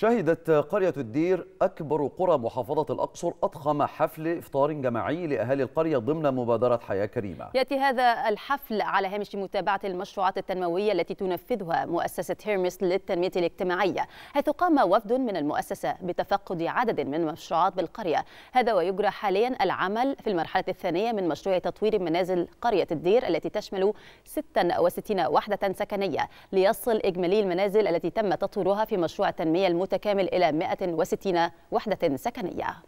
شهدت قرية الدير أكبر قرى محافظة الأقصر أضخم حفل إفطار جماعي لأهالي القرية ضمن مبادرة حياة كريمة يأتي هذا الحفل على هامش متابعة المشروعات التنموية التي تنفذها مؤسسة هيرمس للتنمية الاجتماعية حيث قام وفد من المؤسسة بتفقد عدد من المشروعات بالقرية هذا ويجرى حاليا العمل في المرحلة الثانية من مشروع تطوير منازل قرية الدير التي تشمل 66 وحدة سكنية ليصل إجمالي المنازل التي تم تطويرها في مشروع التنمية المت متكامل إلى 160 وحدة سكنية